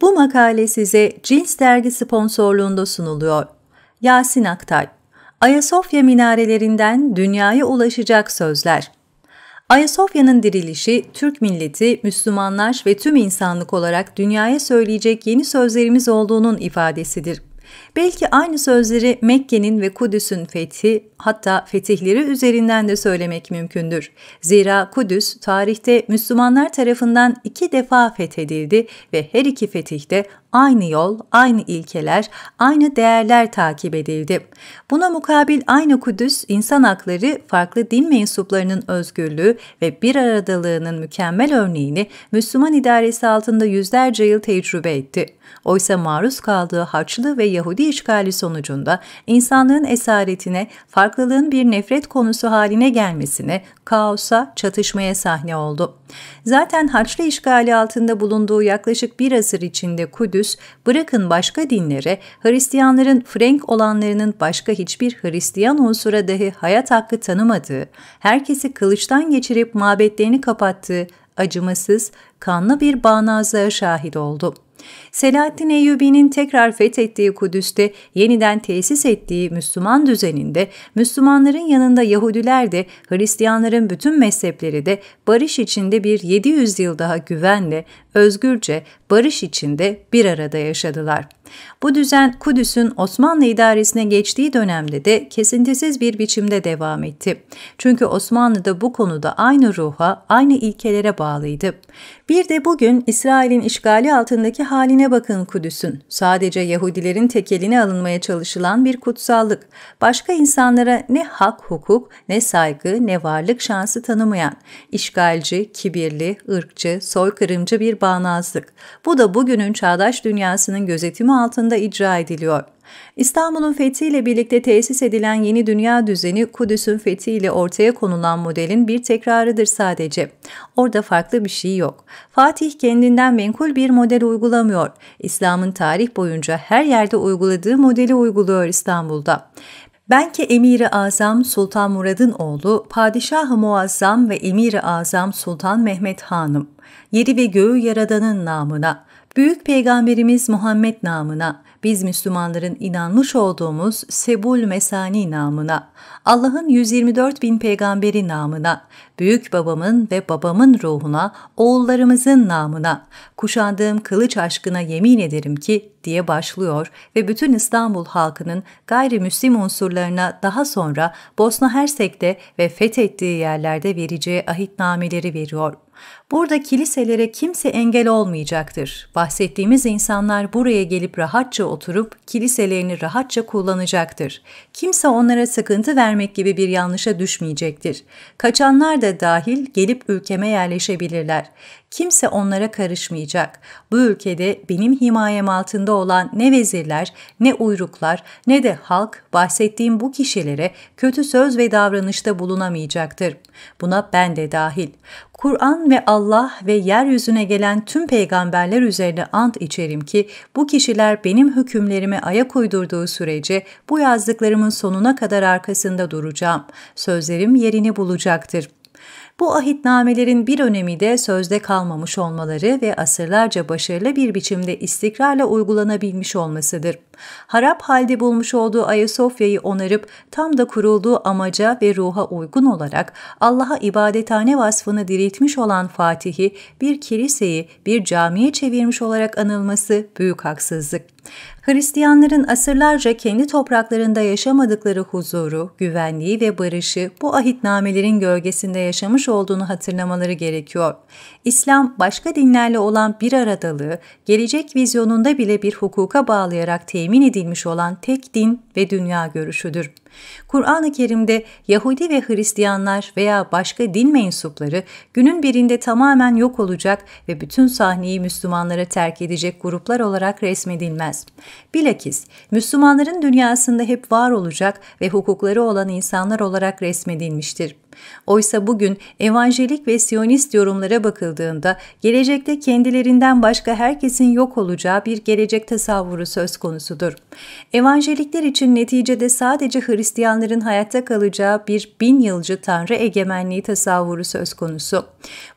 Bu makale size Cins Dergi sponsorluğunda sunuluyor. Yasin Aktay Ayasofya minarelerinden dünyaya ulaşacak sözler. Ayasofya'nın dirilişi, Türk milleti, Müslümanlar ve tüm insanlık olarak dünyaya söyleyecek yeni sözlerimiz olduğunun ifadesidir. Belki aynı sözleri Mekke'nin ve Kudüs'ün fethi hatta fetihleri üzerinden de söylemek mümkündür. Zira Kudüs tarihte Müslümanlar tarafından iki defa fethedildi ve her iki fetihte aynı yol, aynı ilkeler, aynı değerler takip edildi. Buna mukabil aynı Kudüs, insan hakları, farklı din mensuplarının özgürlüğü ve bir aradalığının mükemmel örneğini Müslüman idaresi altında yüzlerce yıl tecrübe etti. Oysa maruz kaldığı Haçlı ve Yahudi işgali sonucunda insanlığın esaretine, farklılığın bir nefret konusu haline gelmesine, kaosa, çatışmaya sahne oldu. Zaten Haçlı işgali altında bulunduğu yaklaşık bir asır içinde Kudüs, bırakın başka dinlere, Hristiyanların Frank olanlarının başka hiçbir Hristiyan unsura dahi hayat hakkı tanımadığı, herkesi kılıçtan geçirip mabetlerini kapattığı acımasız, kanlı bir bağnazlığa şahit oldu.'' Selahattin Eyyubi'nin tekrar fethettiği Kudüs'te yeniden tesis ettiği Müslüman düzeninde Müslümanların yanında Yahudiler de Hristiyanların bütün mezhepleri de barış içinde bir 700 yıl daha güvenle, özgürce, barış içinde bir arada yaşadılar. Bu düzen Kudüs'ün Osmanlı idaresine geçtiği dönemde de kesintisiz bir biçimde devam etti. Çünkü Osmanlı da bu konuda aynı ruha, aynı ilkelere bağlıydı. Bir de bugün İsrail'in işgali altındaki haline bakın Kudüs'ün. Sadece Yahudilerin tekeline alınmaya çalışılan bir kutsallık. Başka insanlara ne hak hukuk, ne saygı, ne varlık şansı tanımayan, işgalci, kibirli, ırkçı, soykırımcı bir bağnazlık. Bu da bugünün çağdaş dünyasının gözetimi altında icra ediliyor. İstanbul'un fethiyle birlikte tesis edilen yeni dünya düzeni Kudüs'ün fethiyle ortaya konulan modelin bir tekrarıdır sadece. Orada farklı bir şey yok. Fatih kendinden menkul bir model uygulamıyor. İslam'ın tarih boyunca her yerde uyguladığı modeli uyguluyor İstanbul'da. Belki Emiri Azam Sultan Murad'ın oğlu, Padişah-ı Muazzam ve Emiri Azam Sultan Mehmet Hanım. Yeri ve göğü yaradanın namına, Büyük Peygamberimiz Muhammed namına, biz Müslümanların inanmış olduğumuz Sebul Mesani namına, Allah'ın 124 bin peygamberi namına, büyük babamın ve babamın ruhuna, oğullarımızın namına, kuşandığım kılıç aşkına yemin ederim ki diye başlıyor ve bütün İstanbul halkının gayrimüslim unsurlarına daha sonra Bosna Hersek'te ve fethettiği yerlerde vereceği ahitnameleri veriyor. Burada kiliselere kimse engel olmayacaktır. Bahsettiğimiz insanlar buraya gelip rahatça oturup kiliselerini rahatça kullanacaktır. Kimse onlara sıkıntı vermek gibi bir yanlışa düşmeyecektir. Kaçanlar da dahil gelip ülkeme yerleşebilirler. Kimse onlara karışmayacak. Bu ülkede benim himayem altında olan ne vezirler, ne uyruklar, ne de halk bahsettiğim bu kişilere kötü söz ve davranışta bulunamayacaktır. Buna ben de dahil. Kur'an ve Allah ve yeryüzüne gelen tüm peygamberler üzerine ant içerim ki bu kişiler benim hükümlerime ayak uydurduğu sürece bu yazdıklarımın sonuna kadar arkasında duracağım. Sözlerim yerini bulacaktır. Bu ahitnamelerin bir önemi de sözde kalmamış olmaları ve asırlarca başarılı bir biçimde istikrarla uygulanabilmiş olmasıdır. Harap halde bulmuş olduğu Ayasofya'yı onarıp tam da kurulduğu amaca ve ruha uygun olarak Allah'a ibadethane vasfını diriltmiş olan Fatih'i bir kiliseyi bir camiye çevirmiş olarak anılması büyük haksızlık. Hristiyanların asırlarca kendi topraklarında yaşamadıkları huzuru, güvenliği ve barışı bu ahitnamelerin gölgesinde yaşamış olduğunu hatırlamaları gerekiyor. İslam, başka dinlerle olan bir aradalığı, gelecek vizyonunda bile bir hukuka bağlayarak temin edilmiş olan tek din ve dünya görüşüdür. Kur'an-ı Kerim'de Yahudi ve Hristiyanlar veya başka din mensupları günün birinde tamamen yok olacak ve bütün sahneyi Müslümanlara terk edecek gruplar olarak resmedilmez. Bilakis Müslümanların dünyasında hep var olacak ve hukukları olan insanlar olarak resmedilmiştir. Oysa bugün evanjelik ve siyonist yorumlara bakıldığında gelecekte kendilerinden başka herkesin yok olacağı bir gelecek tasavvuru söz konusudur. Evanjelikler için neticede sadece Hristiyanların hayatta kalacağı bir bin yılcı tanrı egemenliği tasavvuru söz konusu.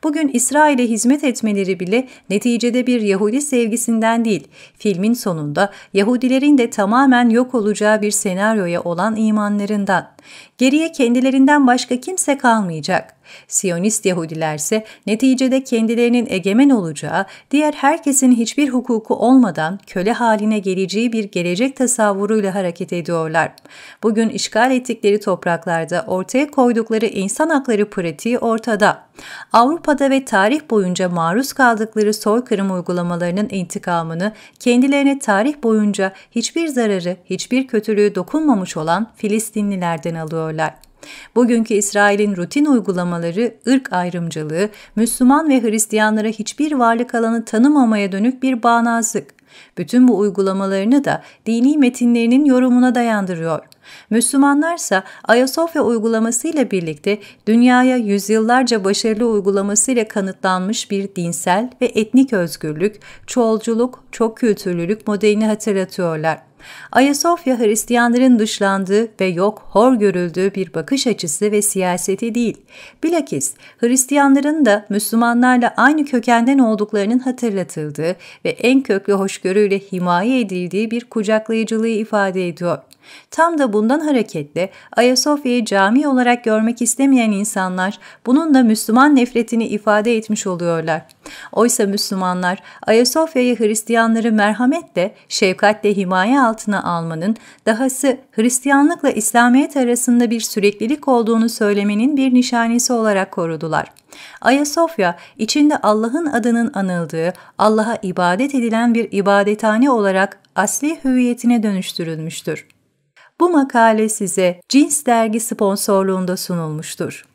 Bugün İsrail'e hizmet etmeleri bile neticede bir Yahudi sevgisinden değil, filmin sonunda Yahudilerin de tamamen yok olacağı bir senaryoya olan imanlarından. Geriye kendilerinden başka kimse kimse kalmayacak. Siyonist Yahudilerse neticede kendilerinin egemen olacağı, diğer herkesin hiçbir hukuku olmadan köle haline geleceği bir gelecek tasavvuruyla hareket ediyorlar. Bugün işgal ettikleri topraklarda ortaya koydukları insan hakları pratiği ortada. Avrupa'da ve tarih boyunca maruz kaldıkları soykırım uygulamalarının intikamını kendilerine tarih boyunca hiçbir zararı, hiçbir kötülüğü dokunmamış olan Filistinlilerden alıyorlar. Bugünkü İsrail'in rutin uygulamaları ırk ayrımcılığı, Müslüman ve Hristiyanlara hiçbir varlık alanı tanımamaya dönük bir bağnazlık. Bütün bu uygulamalarını da dini metinlerinin yorumuna dayandırıyor. Müslümanlarsa Ayasofya uygulamasıyla birlikte dünyaya yüzyıllarca başarılı uygulamasıyla kanıtlanmış bir dinsel ve etnik özgürlük, çoğulculuk, çok kültürlülük modelini hatırlatıyorlar. Ayasofya Hristiyanların dışlandığı ve yok hor görüldüğü bir bakış açısı ve siyaseti değil. Bilakis Hristiyanların da Müslümanlarla aynı kökenden olduklarının hatırlatıldığı ve en köklü hoşgörüyle himaye edildiği bir kucaklayıcılığı ifade ediyor. Tam da bundan hareketle Ayasofya'yı cami olarak görmek istemeyen insanlar bunun da Müslüman nefretini ifade etmiş oluyorlar. Oysa Müslümanlar Ayasofya'yı Hristiyanları merhametle, şefkatle himaye altına almanın, dahası Hristiyanlıkla İslamiyet arasında bir süreklilik olduğunu söylemenin bir nişanesi olarak korudular. Ayasofya, içinde Allah'ın adının anıldığı, Allah'a ibadet edilen bir ibadethane olarak asli hüviyetine dönüştürülmüştür. Bu makale size Cins Dergi sponsorluğunda sunulmuştur.